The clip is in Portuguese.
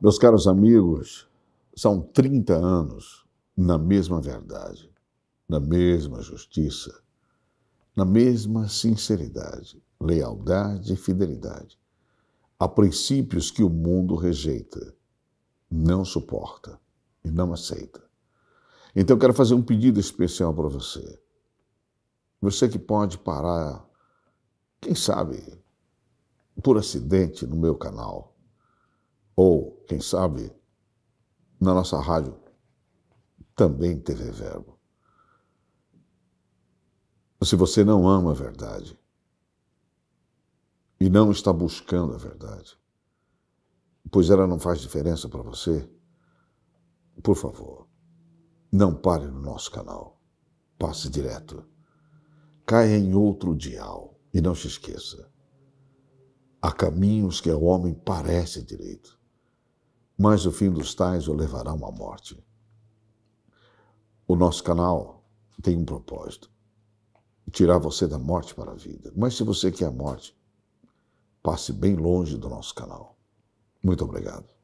Meus caros amigos, são 30 anos na mesma verdade, na mesma justiça, na mesma sinceridade, lealdade e fidelidade a princípios que o mundo rejeita, não suporta e não aceita. Então eu quero fazer um pedido especial para você. Você que pode parar, quem sabe, por acidente no meu canal, ou quem sabe, na nossa rádio também TV Verbo. Se você não ama a verdade e não está buscando a verdade, pois ela não faz diferença para você, por favor, não pare no nosso canal. Passe direto. Caia em outro dial e não se esqueça. Há caminhos que o homem parece direito, mas o fim dos tais o levará à morte. O nosso canal tem um propósito: tirar você da morte para a vida. Mas se você quer a morte, passe bem longe do nosso canal. Muito obrigado.